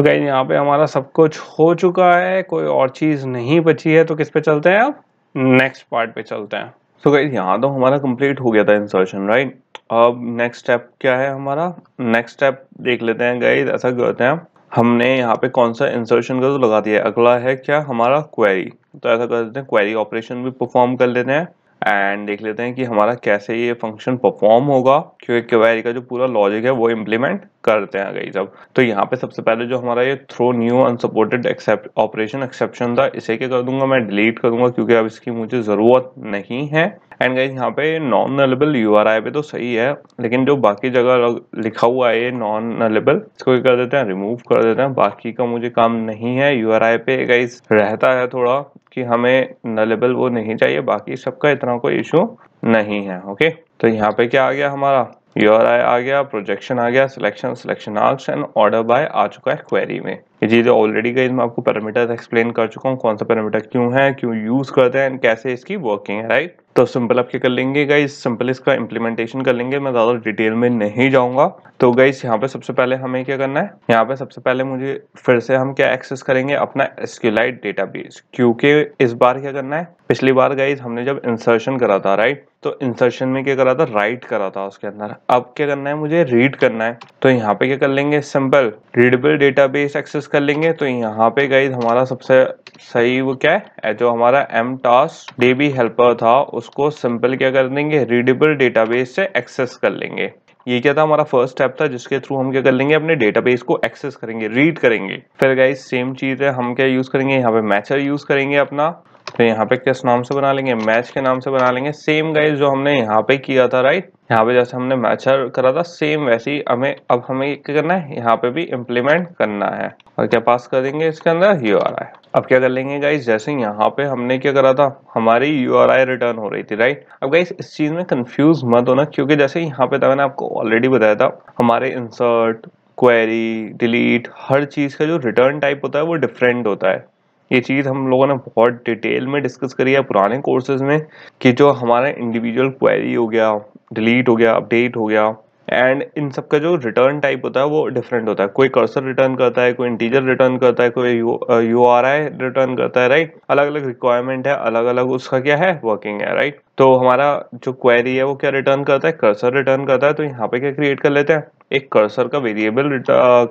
तो गाइज यहाँ पे हमारा सब कुछ हो चुका है कोई और चीज़ नहीं बची है तो किस पे चलते हैं आप नेक्स्ट पार्ट पे चलते हैं तो so गाइज यहाँ तो हमारा कंप्लीट हो गया था इंसर्शन राइट अब नेक्स्ट स्टेप क्या है हमारा नेक्स्ट स्टेप देख लेते हैं गाइज ऐसा करते हैं हमने यहाँ पे कौन सा इंसर्शन का तो लगा दिया अगला है क्या हमारा क्वेरी तो ऐसा कर देते हैं क्वेरी ऑपरेशन भी परफॉर्म कर लेते हैं एंड देख लेते हैं कि हमारा कैसे ये फंक्शन परफॉर्म होगा क्योंकि क्वेरी का जो पूरा लॉजिक है वो इम्प्लीमेंट करते हैं गई जब तो यहाँ पे सबसे पहले जो हमारा ये throw new unsupported except operation exception था इसे क्या कर दूंगा मैं डिलीट करूंगा क्योंकि अब इसकी मुझे ज़रूरत नहीं है एंड गई यहाँ पे नॉन नलेबल यू पे तो सही है लेकिन जो बाकी जगह लिखा हुआ है ये नॉन नलेबल इसको कर देते हैं रिमूव कर देते हैं बाकी का मुझे काम नहीं है यू पे गई रहता है थोड़ा कि हमें नलेबल वो नहीं चाहिए बाकी सबका इतना कोई इशू नहीं है ओके तो यहाँ पे क्या आ गया हमारा योर आई आ गया प्रोजेक्शन आ गया selection selection args and order by आ चुका है क्वेरी में ये चीज़ें ऑलरेडी गई मैं आपको पैरामीटर एक्सप्लेन कर चुका हूँ कौन सा पैरामीटर क्यों है क्यों यूज़ करते हैं एंड कैसे इसकी वर्किंग है राइट तो सिंपल आपके कर लेंगे गाइस सिंपल इसका इम्प्लीमेंटेशन कर लेंगे मैं ज़्यादा डिटेल में नहीं जाऊंगा तो गाइस यहाँ पे सबसे पहले हमें क्या करना है यहाँ पे सबसे पहले मुझे फिर से हम क्या एक्सेस करेंगे अपना एसक्यूलाइट डेटाबेस क्योंकि इस बार क्या करना है पिछली बार गाइस हमने जब इंसर्शन करा था राइट तो इंसर्शन में क्या करा था राइट करा था उसके अंदर अब क्या करना है मुझे रीड करना है तो यहाँ पे क्या कर लेंगे सिंपल रीडेबल डेटा एक्सेस कर लेंगे तो यहाँ पे गाइज हमारा सबसे सही वो क्या है जो हमारा एम टास्क डेबी हेल्पर था उसको सिंपल क्या कर देंगे रीडेबल डेटाबेस से एक्सेस कर लेंगे ये क्या था हमारा फर्स्ट स्टेप था जिसके थ्रू हम क्या कर लेंगे अपने डेटाबेस को एक्सेस करेंगे रीड करेंगे फिर गाइज सेम चीज़ है हम क्या यूज़ करेंगे यहाँ पे मैचर यूज़ करेंगे अपना तो यहाँ पे किस नाम से बना लेंगे मैच के नाम से बना लेंगे सेम गाइज जो हमने यहाँ पे किया था राइट यहाँ पे जैसे हमने मैचर करा था सेम वैसे ही हमें अब हमें क्या करना है यहाँ पे भी इम्प्लीमेंट करना है और क्या पास कर देंगे इसके अंदर यू आर आई अब क्या कर लेंगे गाइज जैसे यहाँ पे हमने क्या करा था हमारी यू आर आई रिटर्न हो रही थी राइट अब गाइज इस चीज में कंफ्यूज मत होना क्योंकि जैसे यहाँ पे था मैंने आपको ऑलरेडी बताया था हमारे इंसर्ट क्वेरी डिलीट हर चीज का जो रिटर्न टाइप होता है वो डिफरेंट होता है ये चीज़ हम लोगों ने बहुत डिटेल में डिस्कस करी है पुराने कोर्सेज में कि जो हमारा इंडिविजुअल क्वेरी हो गया डिलीट हो गया अपडेट हो गया एंड इन सब का जो रिटर्न टाइप होता है वो डिफरेंट होता है कोई कर्सर रिटर्न करता है कोई इंटीजर रिटर्न करता है कोई यू आर आई रिटर्न करता है राइट अलग अलग रिक्वायरमेंट है अलग अलग उसका क्या है वर्किंग है राइट तो हमारा जो क्वेरी है वो क्या रिटर्न करता है कर्सर रिटर्न करता है तो यहाँ पे क्या क्रिएट कर लेते हैं एक कर्सर का वेरिएबल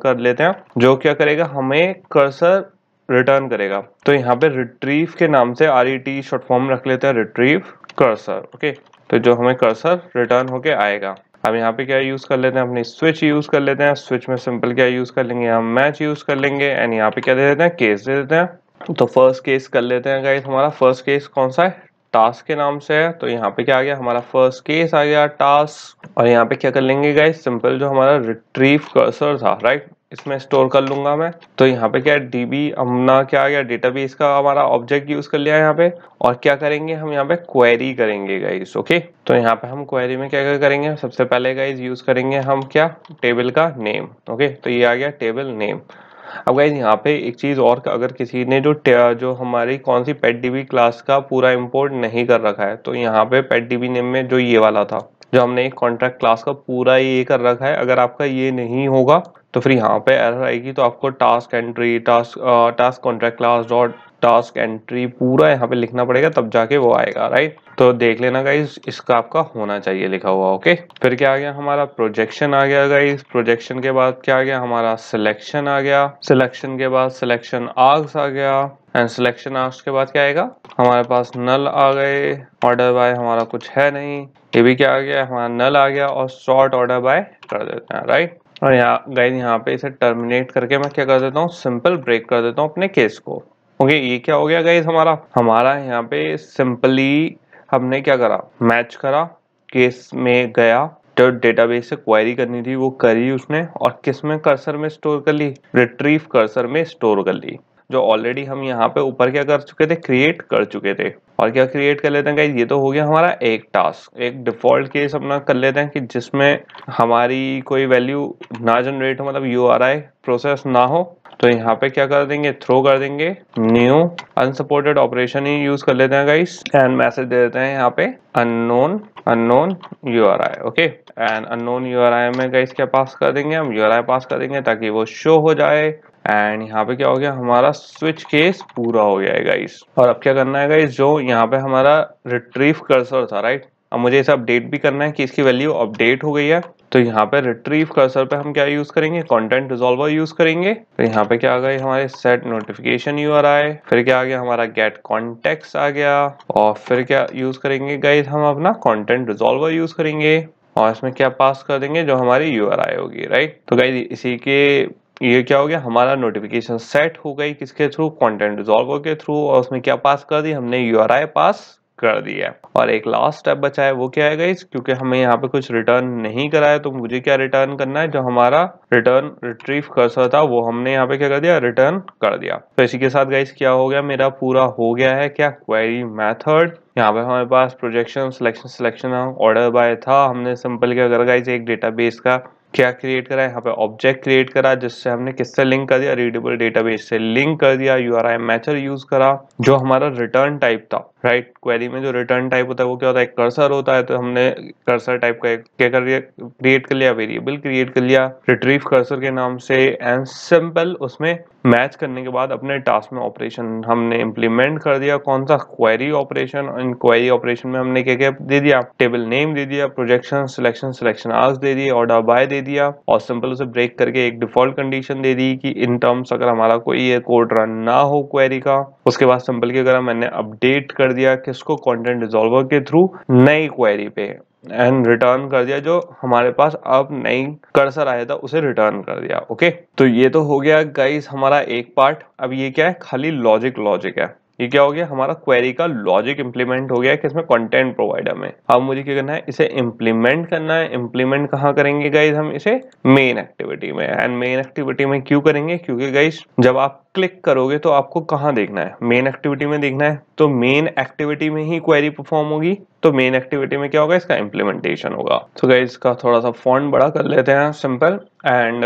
कर लेते हैं जो क्या करेगा हमें कर्सर रिटर्न करेगा तो यहाँ पे रिट्रीव के नाम से R E T short form रख लेते हैं रिट्रीव कर्सर ओके तो जो हमें कर्सर रिटर्न होके आएगा अब यहाँ पे क्या यूज़ कर लेते हैं अपनी स्विच यूज़ कर लेते हैं स्विच में सिंपल क्या यूज़ कर लेंगे हम मैच यूज़ कर लेंगे एंड यहाँ पे क्या दे देते हैं केस दे देते हैं तो फर्स्ट केस कर लेते हैं गाइस हमारा फर्स्ट केस कौन सा है टास्क के नाम से है तो यहाँ पे क्या आ गया हमारा फर्स्ट केस आ गया टास्क और यहाँ पे क्या कर लेंगे गाइस सिंपल जो हमारा रिट्रीव कर्सर था राइट इसमें स्टोर कर लूंगा मैं तो यहाँ पे क्या डीबी हमना क्या आ गया डेटाबेस का हमारा ऑब्जेक्ट यूज कर लिया यहाँ पे और क्या करेंगे हम यहाँ पे क्वेरी करेंगे गाइज ओके तो यहाँ पे हम क्वेरी में क्या क्या करेंगे सबसे पहले गाइज यूज करेंगे हम क्या टेबल का नेम ओके तो ये आ गया टेबल नेम अब गाइज यहाँ पे एक चीज़ और अगर किसी ने जो जो हमारी कौन सी पेट डीबी क्लास का पूरा इम्पोर्ट नहीं कर रखा है तो यहाँ पे पेट डीबी नेम में जो ये वाला था जो हमने एक कॉन्ट्रैक्ट क्लास का पूरा ये कर रखा है अगर आपका ये नहीं होगा तो फिर यहाँ पे एरर आएगी तो आपको task entry task task contract class dot task entry पूरा यहाँ पे लिखना पड़ेगा तब जाके वो आएगा राइट तो देख लेना गाइज इसका आपका होना चाहिए लिखा हुआ ओके फिर क्या आ गया हमारा प्रोजेक्शन आ गया गाइज प्रोजेक्शन के बाद क्या आ गया हमारा सिलेक्शन आ गया सिलेक्शन के बाद सिलेक्शन आर्ग्स आ गया एंड सिलेक्शन आर्ग्स के बाद क्या आएगा हमारे पास नल आ गए ऑर्डर बाय हमारा कुछ है नहीं ये भी क्या आ गया हमारा नल आ गया और शॉर्ट ऑर्डर बाय कर देते हैं राइट और यहाँ गाइज यहाँ पे इसे टर्मिनेट करके मैं क्या कर देता हूँ सिंपल ब्रेक कर देता हूँ अपने केस को ओके ये क्या हो गया गाइज हमारा हमारा यहाँ पे सिंपली हमने क्या करा मैच करा केस में गया जो डेटाबेस से क्वायरी करनी थी वो करी उसने और किस में कर्सर में स्टोर कर ली रिट्रीव कर्सर में स्टोर कर ली जो ऑलरेडी हम यहाँ पे ऊपर क्या कर चुके थे क्रिएट कर चुके थे और क्या क्रिएट कर लेते हैं गाइज ये तो हो गया हमारा एक टास्क एक डिफॉल्ट केस अपना कर लेते हैं कि जिसमें हमारी कोई वैल्यू ना जनरेट हो मतलब यू आर आई प्रोसेस ना हो तो यहाँ पे क्या कर देंगे थ्रो कर देंगे न्यू अनसपोर्टेड ऑपरेशन ही यूज कर लेते हैं गाइस एंड मैसेज दे देते हैं यहाँ पे unknown unknown U R I okay and unknown U R I में गाइस क्या पास कर देंगे हम यू आर आई पास कर देंगे ताकि वो शो हो जाए एंड यहाँ पे क्या हो गया हमारा स्विच केस पूरा हो गया है गाइस और अब क्या करना है गाइस जो यहाँ पे हमारा रिट्रीव कर्सर था राइट अब मुझे इसे अपडेट भी करना है कि इसकी वैल्यू अपडेट हो गई है तो यहाँ पे रिट्रीव कर्सर पे हम क्या यूज़ करेंगे कंटेंट रिजॉल्वर यूज़ करेंगे तो यहाँ पे क्या आ गए हमारे set notification U R I फिर क्या आ गया हमारा गेट कॉन्टेक्ट आ गया और फिर क्या यूज़ करेंगे गाइज हम अपना कॉन्टेंट रिजोल्वर यूज़ करेंगे और इसमें क्या पास कर देंगे जो हमारी यू आर आई होगी राइट तो गाइज इसी के ये क्या हो गया हमारा नोटिफिकेशन सेट हो गई किसके थ्रू कंटेंट डिजॉल्वर के थ्रू और उसमें क्या पास कर दी हमने यू पास कर दिया और एक लास्ट स्टेप बचा है वो क्या है गाइज क्योंकि हमें यहाँ पे कुछ रिटर्न नहीं कराया तो मुझे क्या रिटर्न करना है जो हमारा रिटर्न रिट्रीव कर था वो हमने यहाँ पे क्या कर दिया रिटर्न कर दिया तो इसी के साथ गाइस क्या हो गया मेरा पूरा हो गया है क्या क्वेरी मैथड यहाँ पे हमारे पास projection selection selection order by था हमने सिंपल क्या कर गाइज एक डेटा का क्या क्रिएट करा यहाँ पे ऑब्जेक्ट क्रिएट करा जिससे हमने किससे लिंक कर दिया रीडेबल डेटाबेस से लिंक कर दिया यू मैचर यूज करा जो हमारा रिटर्न टाइप था राइट right? क्वेरी में जो रिटर्न टाइप होता है वो क्या होता है कर्सर होता है तो हमने कर्सर टाइप का क्या कर लिया क्रिएट कर लिया वेरिएबल क्रिएट कर लिया रिट्रीव कर्सर के नाम से एंड सिंपल उसमें मैच करने के बाद अपने टास्क में ऑपरेशन हमने इम्प्लीमेंट कर दिया कौन सा क्वेरी ऑपरेशन इन क्वेरी ऑपरेशन में हमने क्या क्या दे दिया टेबल नेम दे दिया प्रोजेक्शन सिलेक्शन सिलेक्शन आर्स दे दिया ऑर्डर बाय दे दिया और सिंपल उसे ब्रेक करके एक डिफॉल्ट कंडीशन दे दी कि इन टर्म्स अगर हमारा कोई ये कोड रन ना हो क्वेरी का उसके बाद सिंपल की अगर मैंने अपडेट कर दिया किसको कंटेंट रिजॉल्वर के थ्रू नई क्वेरी पे एंड रिटर्न कर दिया जो हमारे पास अब नई कर्सर आया था उसे रिटर्न कर दिया ओके तो ये तो हो गया गाइस हमारा एक पार्ट अब ये क्या है खाली लॉजिक लॉजिक है ये क्या हो गया हमारा क्वेरी का लॉजिक इंप्लीमेंट हो गया किसमें कंटेंट प्रोवाइडर में अब मुझे क्या करना है इसे इंप्लीमेंट करना है इंप्लीमेंट कहाँ करेंगे गाइज हम इसे मेन एक्टिविटी में एंड मेन एक्टिविटी में क्यों करेंगे क्योंकि गाइज जब आप क्लिक करोगे तो आपको कहाँ देखना है मेन एक्टिविटी में देखना है तो मेन एक्टिविटी में ही क्वेरी परफॉर्म होगी तो मेन एक्टिविटी में क्या होगा इसका इम्प्लीमेंटेशन होगा तो so, गाइज का थोड़ा सा फॉन्ट बड़ा कर लेते हैं सिंपल एंड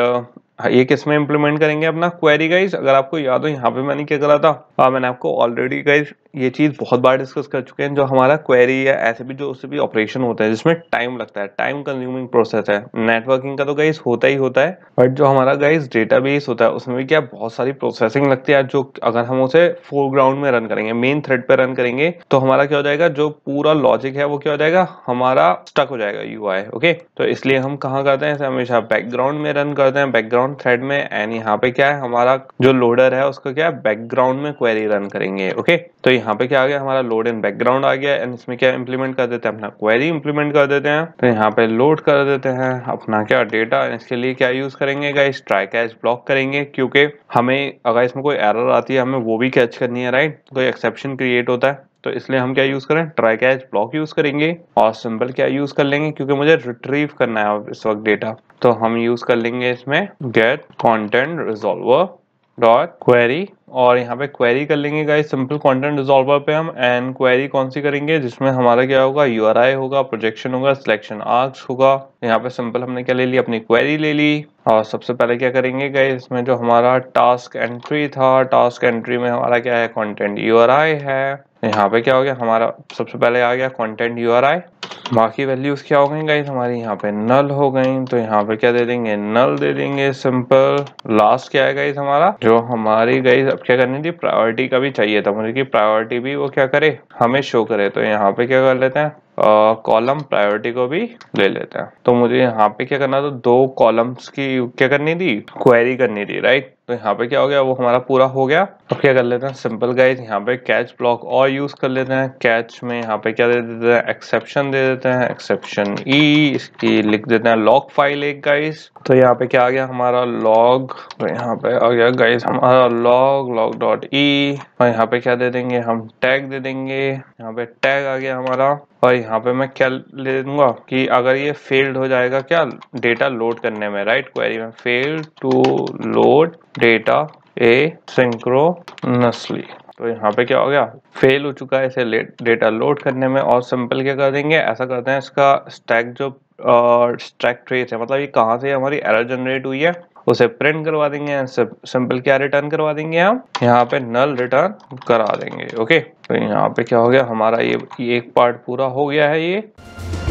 हाँ, ये किसमें इम्प्लीमेंट करेंगे अपना क्वेरी गाइज अगर आपको याद हो यहाँ पे मैंने क्या करा था आ, हाँ, मैंने आपको ऑलरेडी गाइज ये चीज़ बहुत बार डिस्कस कर चुके हैं जो हमारा क्वेरी या ऐसे भी जो उससे भी ऑपरेशन होता है जिसमें टाइम लगता है टाइम कंज्यूमिंग प्रोसेस है नेटवर्किंग का तो गाइज होता ही होता है बट जो हमारा गाइज डेटा होता है उसमें भी क्या बहुत सारी प्रोसेसिंग लगती है जो अगर हम उसे फोरग्राउंड में रन करेंगे मेन थ्रेड पे रन करेंगे तो हमारा क्या हो जाएगा जो पूरा लॉजिक है वो क्या हो जाएगा हमारा स्टक हो जाएगा यू ओके तो इसलिए हम कहाँ करते हैं हमेशा बैकग्राउंड में रन करते हैं बैकग्राउंड बैकग्राउंड थ्रेड में एंड यहाँ पे क्या है हमारा जो लोडर है उसको क्या है बैकग्राउंड में क्वेरी रन करेंगे ओके तो यहाँ पे क्या आ गया हमारा लोड इन बैकग्राउंड आ गया एंड इसमें क्या इम्प्लीमेंट कर देते हैं अपना क्वेरी इम्प्लीमेंट कर देते हैं तो यहाँ पे लोड कर देते हैं अपना क्या डेटा इसके लिए क्या यूज करेंगे गाइस ट्राई कैच ब्लॉक करेंगे क्योंकि हमें अगर इसमें कोई एरर आती है हमें वो भी कैच करनी है राइट कोई एक्सेप्शन क्रिएट होता है तो इसलिए हम क्या यूज़ करें ट्राई कैच ब्लॉक यूज़ करेंगे और सिंबल क्या यूज़ कर लेंगे क्योंकि मुझे रिट्रीव करना है इस वक्त डेटा तो हम यूज़ कर लेंगे इसमें get content resolver dot query और यहाँ पे क्वेरी कर लेंगे गाइस सिंपल कंटेंट रिजॉल्वर पे हम एंड क्वेरी कौन सी करेंगे जिसमें हमारा क्या होगा यू होगा प्रोजेक्शन होगा सिलेक्शन आर्क्स होगा यहाँ पे सिंपल हमने क्या ले ली अपनी क्वेरी ले ली और सबसे पहले क्या करेंगे गाइस इसमें जो हमारा टास्क एंट्री था टास्क एंट्री में हमारा क्या है कॉन्टेंट यू है यहाँ पे क्या हो गया हमारा सबसे पहले आ गया कंटेंट यू आर आई बाकी वैल्यूज क्या हो गई गाइज हमारी यहाँ पे नल हो गई तो यहाँ पे क्या दे देंगे नल दे देंगे सिंपल लास्ट क्या है गाइस हमारा जो हमारी गाइज अब क्या करनी थी प्रायोरिटी का भी चाहिए था मुझे कि प्रायोरिटी भी वो क्या करे हमें शो करे तो यहाँ पे क्या कर लेते हैं कॉलम uh, प्रायोरिटी को भी ले लेते हैं तो मुझे यहाँ पे क्या करना था दो कॉलम्स की क्या करनी थी क्वेरी करनी थी राइट तो यहाँ पे क्या हो गया वो हमारा पूरा हो गया तो क्या कर लेते हैं सिंपल गाइज यहाँ पे कैच ब्लॉक और यूज कर लेते हैं कैच में यहाँ पे क्या दे देते हैं एक्सेप्शन दे देते हैं एक्सेप्शन ई e, इसकी लिख देते हैं लॉग फाइल एक गाइज तो यहाँ पे क्या आ गया हमारा लॉग तो यहाँ पे आ गया गाइज हमारा लॉग लॉग डॉट ई और यहाँ पे क्या दे देंगे हम टैग दे देंगे यहाँ पे टैग आ गया हमारा और यहाँ पे मैं क्या ले दूंगा कि अगर ये फेल्ड हो जाएगा क्या डेटा लोड करने में राइट क्वेरी में fail to load data asynchronously तो यहाँ पे क्या हो गया फेल हो चुका है इसे डेटा लोड करने में और सिंपल क्या कर देंगे ऐसा करते हैं इसका स्टैक जो स्टैक ट्रेस है मतलब ये कहाँ से हमारी एरर जनरेट हुई है उसे प्रिंट करवा देंगे सिंपल क्या रिटर्न करवा देंगे हम यहाँ पे नल रिटर्न करा देंगे ओके तो यहाँ पे क्या हो गया हमारा ये, ये एक पार्ट पूरा हो गया है ये